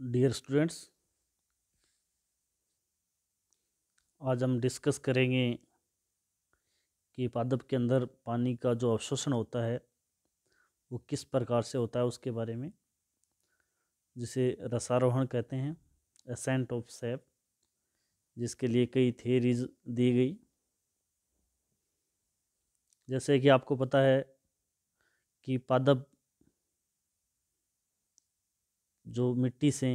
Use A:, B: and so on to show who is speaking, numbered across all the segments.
A: dear students आज हम discuss करेंगे कि पादप के अंदर पानी का जो अवशोषण होता है वो किस प्रकार से होता है उसके बारे में जिसे रसारोहण कहते हैं असेंट ऑफ सैप जिसके लिए कई थेरीज दी गई जैसे कि आपको पता है कि पादप जो मिट्टी से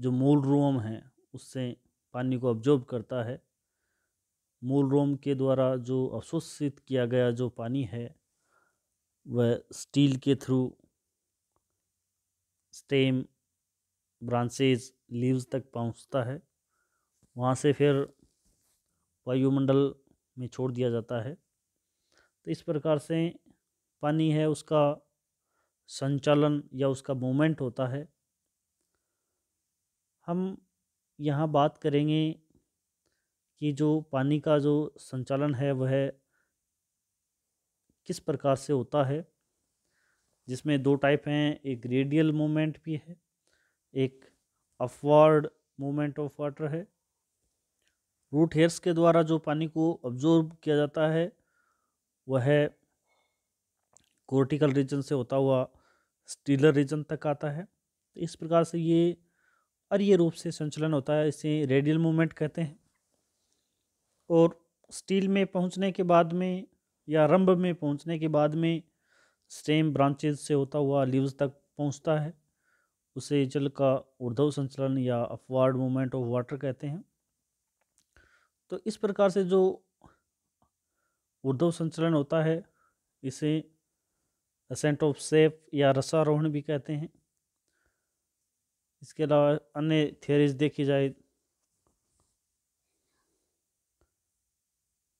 A: जो मूल रोम है उससे पानी को ऑब्जॉर्ब करता है मूल रोम के द्वारा जो अवशोषित किया गया जो पानी है वह स्टील के थ्रू स्टेम ब्रांचेज लीव्स तक पहुंचता है वहाँ से फिर वायुमंडल में छोड़ दिया जाता है तो इस प्रकार से पानी है उसका संचालन या उसका मूवमेंट होता है हम यहाँ बात करेंगे कि जो पानी का जो संचालन है वह किस प्रकार से होता है जिसमें दो टाइप हैं एक रेडियल मूवमेंट भी है एक अपवर्ड मूवमेंट ऑफ वाटर है रूट हेयर्स के द्वारा जो पानी को ऑब्जॉर्ब किया जाता है वह कोर्टिकल रीजन से होता हुआ स्टीलर रीजन तक आता है तो इस प्रकार से ये अरीय रूप से संचलन होता है इसे रेडियल मूवमेंट कहते हैं और स्टील में पहुंचने के बाद में या रंभ में पहुंचने के बाद में स्टेम ब्रांचेज से होता हुआ लीव्स तक पहुंचता है उसे जल का ऊर्धव संचलन या अपवार्ड मूवमेंट ऑफ वाटर कहते हैं तो इस प्रकार से जो ऊर्धव संचलन होता है इसे असेंट ऑफ सेफ या रसारोहण भी कहते हैं इसके अलावा अन्य थियोरीज देखी जाए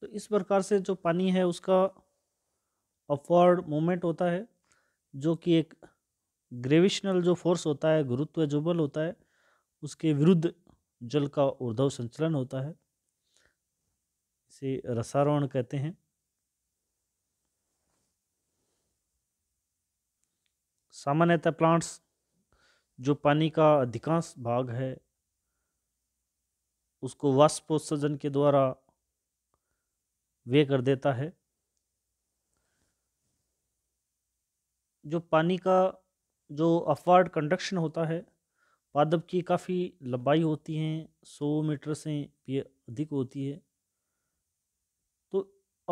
A: तो इस प्रकार से जो पानी है उसका अपवर्ड मूवमेंट होता है जो कि एक ग्रेविशनल जो फोर्स होता है गुरुत्व जो बल होता है उसके विरुद्ध जल का ऊर्धव संचलन होता है इसे रसारोहण कहते हैं सामान्यतः प्लांट्स जो पानी का अधिकांश भाग है उसको वाष्पोत्सर्जन के द्वारा वे कर देता है जो पानी का जो अफवार्ड कंडक्शन होता है पादप की काफ़ी लंबाई होती है सौ मीटर से भी अधिक होती है तो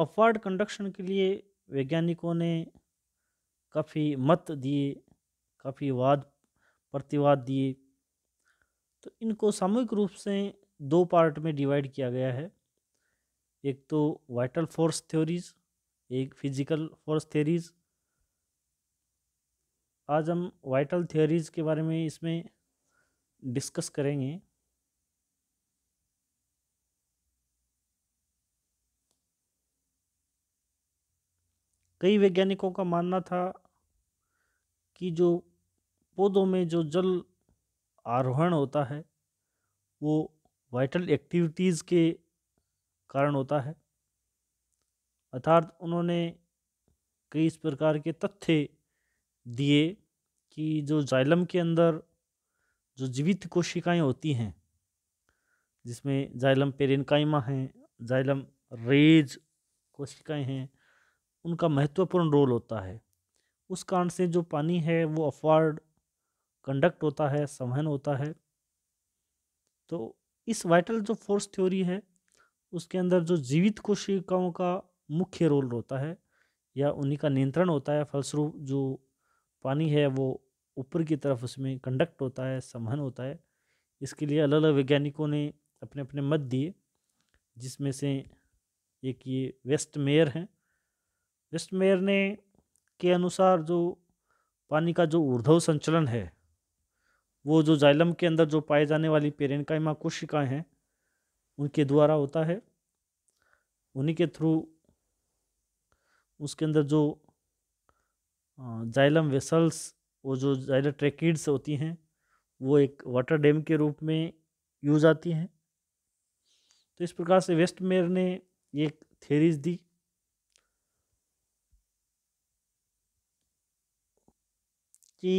A: अफवार्ड कंडक्शन के लिए वैज्ञानिकों ने काफ़ी मत दिए काफ़ी वाद प्रतिवाद दिए तो इनको सामूहिक रूप से दो पार्ट में डिवाइड किया गया है एक तो वाइटल फोर्स थ्योरीज एक फिजिकल फोर्स थ्योरीज आज हम वाइटल थ्योरीज के बारे में इसमें डिस्कस करेंगे कई वैज्ञानिकों का मानना था कि जो पौधों में जो जल आरोहण होता है वो वाइटल एक्टिविटीज़ के कारण होता है अर्थात उन्होंने कई इस प्रकार के तथ्य दिए कि जो जाइलम के अंदर जो जीवित कोशिकाएं होती हैं जिसमें जाइलम पेरेनकाइमा हैं जाइलम रेज कोशिकाएं हैं उनका महत्वपूर्ण रोल होता है उस कारण से जो पानी है वो अफवार्ड कंडक्ट होता है संवहन होता है तो इस वाइटल जो फोर्स थ्योरी है उसके अंदर जो जीवित कोशिकाओं का मुख्य रोल होता है या उन्हीं का नियंत्रण होता है फलस्वरूप जो पानी है वो ऊपर की तरफ उसमें कंडक्ट होता है संवहन होता है इसके लिए अलग अलग वैज्ञानिकों ने अपने अपने मत दिए जिसमें से एक ये वेस्ट मेयर हैं वेस्टमेयर ने के अनुसार जो पानी का जो ऊर्धव संचलन है वो जो जाइलम के अंदर जो पाए जाने वाली पेरेनकाइमा कोशिकाएं हैं उनके द्वारा होता है उन्हीं के थ्रू उसके अंदर जो जाइलम वेसल्स वो जो जाइलम होती हैं वो एक वाटर डैम के रूप में यूज आती हैं तो इस प्रकार से वेस्टमेयर ने एक थेरीज दी कि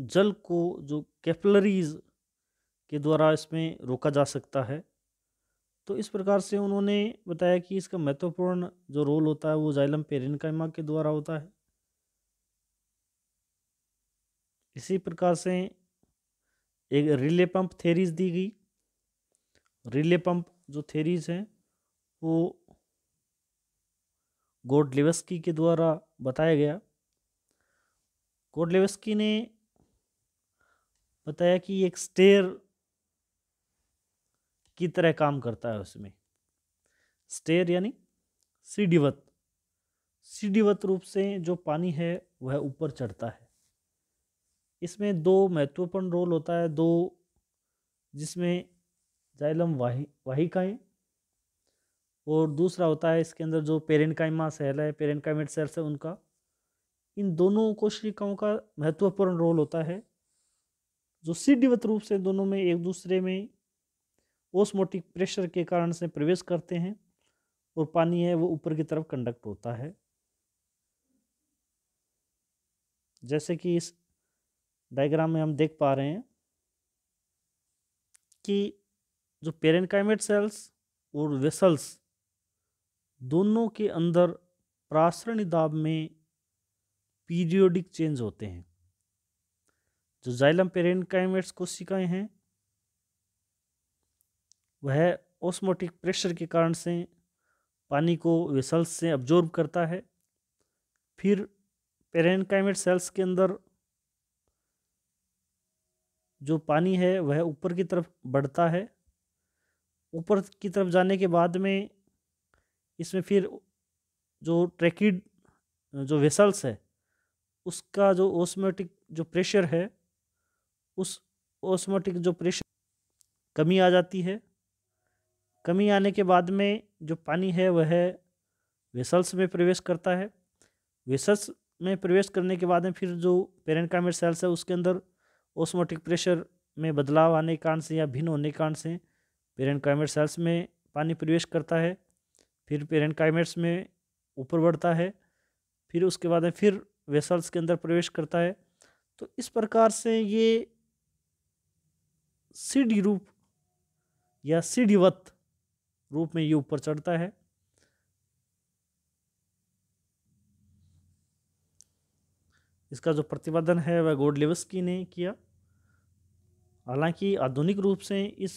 A: जल को जो कैपलरीज के द्वारा इसमें रोका जा सकता है तो इस प्रकार से उन्होंने बताया कि इसका महत्वपूर्ण जो रोल होता है वो जाइलम पेरिनकाइमा के द्वारा होता है इसी प्रकार से एक रिले पंप थेरीज दी गई रिले पंप जो थेरीज हैं वो गोडलेवस्की के द्वारा बताया गया गोडलेवस्की ने बताया कि एक स्टेयर की तरह काम करता है उसमें स्टेयर यानी सीढ़ीवत सीढ़ीवत रूप से जो पानी है वह ऊपर चढ़ता है इसमें दो महत्वपूर्ण रोल होता है दो जिसमें जाइलम वाही वाहिकाएँ और दूसरा होता है इसके अंदर जो पेरेंकाइमा सेल है पेरेंकाइमेट सेल्स है उनका इन दोनों कोशिकाओं का महत्वपूर्ण रोल होता है जो सीडीवत रूप से दोनों में एक दूसरे में ओस्मोटिक प्रेशर के कारण से प्रवेश करते हैं और पानी है वो ऊपर की तरफ कंडक्ट होता है जैसे कि इस डायग्राम में हम देख पा रहे हैं कि जो पेरेंकाइमेट सेल्स और वेसल्स दोनों के अंदर प्रासरण दाब में पीरियोडिक चेंज होते हैं जो जाइलम पेरेन को कोशिकाएं हैं वह ऑस्मोटिक प्रेशर के कारण से पानी को वेसल्स से अब्जॉर्ब करता है फिर पेरेनकाइमेट सेल्स के अंदर जो पानी है वह ऊपर की तरफ बढ़ता है ऊपर की तरफ जाने के बाद में इसमें फिर जो ट्रेकिड जो वेसल्स है उसका जो ओस्मोटिक जो प्रेशर है उस ओस्मोटिक जो प्रेशर कमी आ जाती है कमी आने के बाद में जो पानी है वह वेसल्स में प्रवेश करता है वेसल्स में प्रवेश करने के बाद में फिर जो पेरेंटकामेर सेल्स है उसके अंदर ओस्मोटिक प्रेशर में बदलाव आने के कारण से या भिन्न होने के कारण से पेरेंटकामेर सेल्स में पानी प्रवेश करता है फिर पेरेंट काइमेट्स में ऊपर बढ़ता है फिर उसके बाद में फिर वेसल्स के अंदर प्रवेश करता है तो इस प्रकार से ये सीढ़ी रूप या सीढ़ीवत रूप में ये ऊपर चढ़ता है इसका जो प्रतिपादन है वह गोडलेवस्की ने किया हालांकि आधुनिक रूप से इस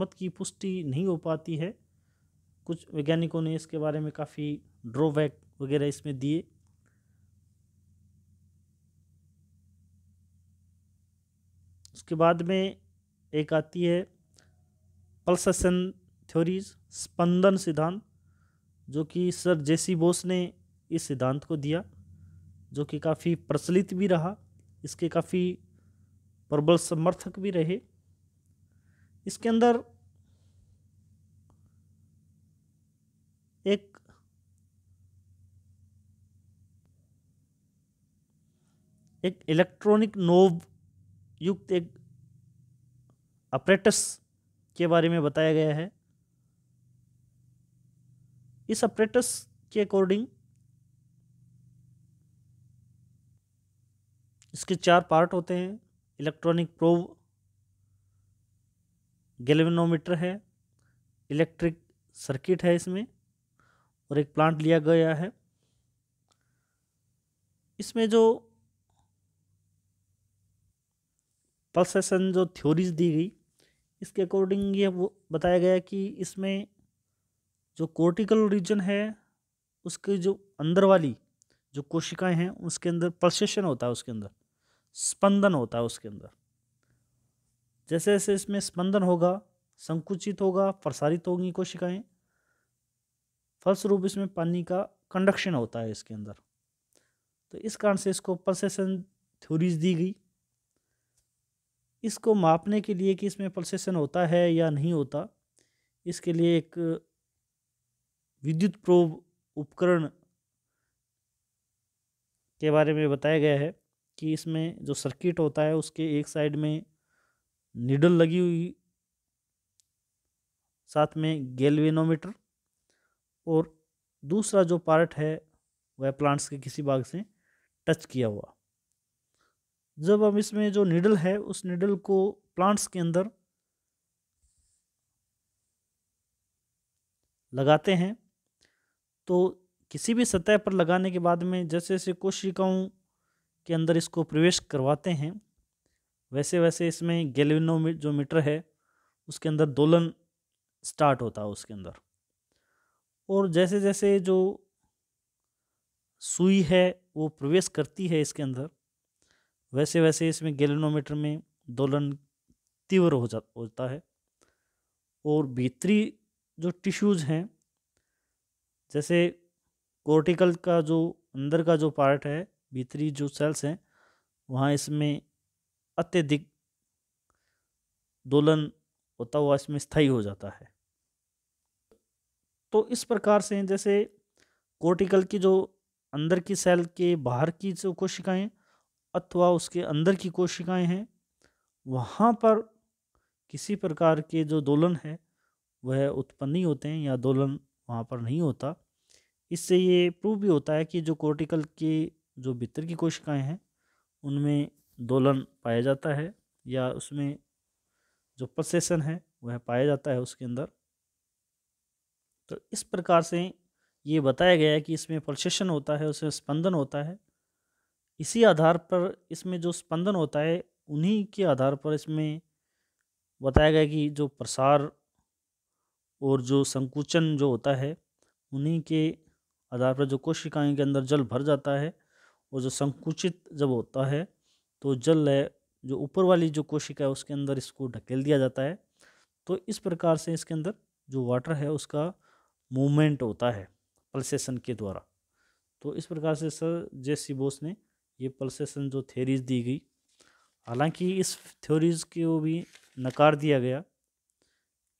A: मत की पुष्टि नहीं हो पाती है कुछ वैज्ञानिकों ने इसके बारे में काफ़ी ड्रॉबैक वगैरह इसमें दिए उसके बाद में एक आती है पल्सेशन थ्योरीज स्पंदन सिद्धांत जो कि सर जेसी बोस ने इस सिद्धांत को दिया जो कि काफ़ी प्रचलित भी रहा इसके काफ़ी प्रबल समर्थक भी रहे इसके अंदर एक एक इलेक्ट्रॉनिक नोव युक्त एक अप्रेटस के बारे में बताया गया है इस अपरेटस के अकॉर्डिंग इसके चार पार्ट होते हैं इलेक्ट्रॉनिक प्रोव गैल्वेनोमीटर है इलेक्ट्रिक सर्किट है इसमें और एक प्लांट लिया गया है इसमें जो पल्सेशन जो थ्योरीज दी गई इसके अकॉर्डिंग ये वो बताया गया कि इसमें जो कोर्टिकल रीजन है उसके जो अंदर वाली जो कोशिकाएं हैं उसके अंदर पल्सेशन होता है उसके अंदर स्पंदन होता है उसके अंदर जैसे जैसे इसमें स्पंदन होगा संकुचित होगा प्रसारित होंगी कोशिकाएं फलस्वरूप इसमें पानी का कंडक्शन होता है इसके अंदर तो इस कारण से इसको पल्सेशन थ्योरीज दी गई इसको मापने के लिए कि इसमें पल्सेशन होता है या नहीं होता इसके लिए एक विद्युत प्रोब उपकरण के बारे में बताया गया है कि इसमें जो सर्किट होता है उसके एक साइड में निडल लगी हुई साथ में गैल्वेनोमीटर और दूसरा जो पार्ट है वह प्लांट्स के किसी भाग से टच किया हुआ जब हम इसमें जो निडल है उस निडल को प्लांट्स के अंदर लगाते हैं तो किसी भी सतह पर लगाने के बाद में जैसे जैसे कोशिकाओं के अंदर इसको प्रवेश करवाते हैं वैसे वैसे इसमें गैल्वेनोमीटर जो मीटर है उसके अंदर दोलन स्टार्ट होता है उसके अंदर और जैसे जैसे जो सुई है वो प्रवेश करती है इसके अंदर वैसे वैसे इसमें गैलेनोमीटर में दोलन तीव्र हो जा होता है और भीतरी जो टिश्यूज़ हैं जैसे कोर्टिकल का जो अंदर का जो पार्ट है भीतरी जो सेल्स हैं वहाँ इसमें अत्यधिक दोलन होता हुआ इसमें स्थायी हो जाता है तो इस प्रकार से जैसे कोर्टिकल की जो अंदर की सेल के बाहर की जो कोशिकाएं अथवा उसके अंदर की कोशिकाएं हैं वहाँ पर किसी प्रकार के जो दोलन है वह उत्पन्न नहीं होते हैं या दोलन वहाँ पर नहीं होता इससे ये प्रूव भी होता है कि जो कोर्टिकल के जो भीतर की कोशिकाएं हैं उनमें दोलन पाया जाता है या उसमें जो प्रसेसन है वह पाया जाता है उसके अंदर तो इस प्रकार से ये बताया गया है कि इसमें पल्सेशन होता है उसमें स्पंदन होता है इसी आधार पर इसमें जो स्पंदन होता है उन्हीं के आधार पर इसमें बताया गया कि जो प्रसार और जो संकुचन जो होता है उन्हीं के आधार पर जो कोशिकाएं के अंदर जल भर जाता है और जो संकुचित जब होता है तो जल है जो ऊपर वाली जो कोशिका है उसके अंदर इसको ढकेल दिया जाता है तो इस प्रकार से इसके अंदर जो वाटर है उसका मूवमेंट होता है पल्सेशन के द्वारा तो इस प्रकार से सर जे सी बोस ने ये पल्सेशन जो थ्योरीज दी गई हालांकि इस थ्योरीज को भी नकार दिया गया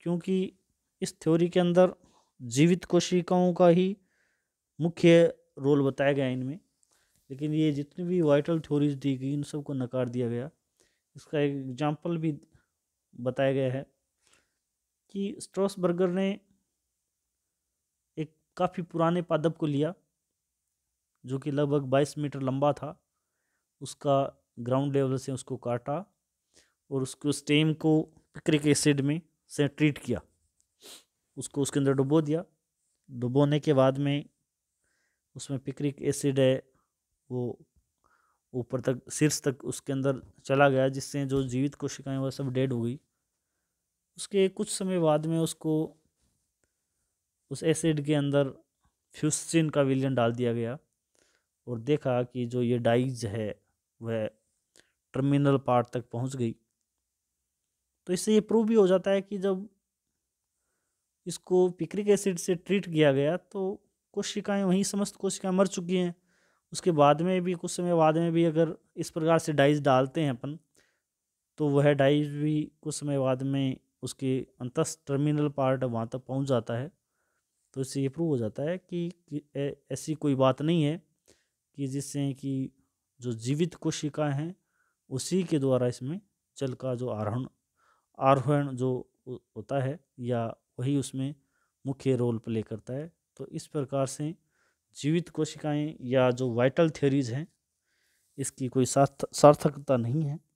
A: क्योंकि इस थ्योरी के अंदर जीवित कोशिकाओं का ही मुख्य रोल बताया गया इनमें लेकिन ये जितनी भी वाइटल थ्योरीज दी गई इन सबको नकार दिया गया इसका एक एग्जाम्पल भी बताया गया है कि स्ट्रॉसबर्गर ने काफ़ी पुराने पादप को लिया जो कि लगभग 22 मीटर लंबा था उसका ग्राउंड लेवल से उसको काटा और उसको स्टेम को पिक्रिक एसिड में से ट्रीट किया उसको उसके अंदर डुबो दिया डुबोने के बाद में उसमें पिक्रिक एसिड है वो ऊपर तक शीर्ष तक उसके अंदर चला गया जिससे जो जीवित कोशिकाएं वह सब डेड हो गई उसके कुछ समय बाद में उसको उस एसिड के अंदर फ्यूसिन का विलियन डाल दिया गया और देखा कि जो ये डाइज है वह टर्मिनल पार्ट तक पहुंच गई तो इससे ये प्रूव भी हो जाता है कि जब इसको पिक्रिक एसिड से ट्रीट किया गया तो कोशिकाएं वहीं समस्त कोशिकाएं मर चुकी हैं उसके बाद में भी कुछ समय बाद में भी अगर इस प्रकार से डाइज डालते हैं अपन तो वह डाइज भी कुछ समय बाद में उसके अंतस्थ टर्मिनल पार्ट वहाँ तक पहुँच जाता है तो इससे ये प्रूव हो जाता है कि, ऐसी कोई बात नहीं है कि जिससे कि जो जीवित कोशिकाएं हैं उसी के द्वारा इसमें जल का जो आरोहण आरोहण जो होता है या वही उसमें मुख्य रोल प्ले करता है तो इस प्रकार से जीवित कोशिकाएं या जो वाइटल थ्योरीज हैं इसकी कोई सार्थ सार्थकता नहीं है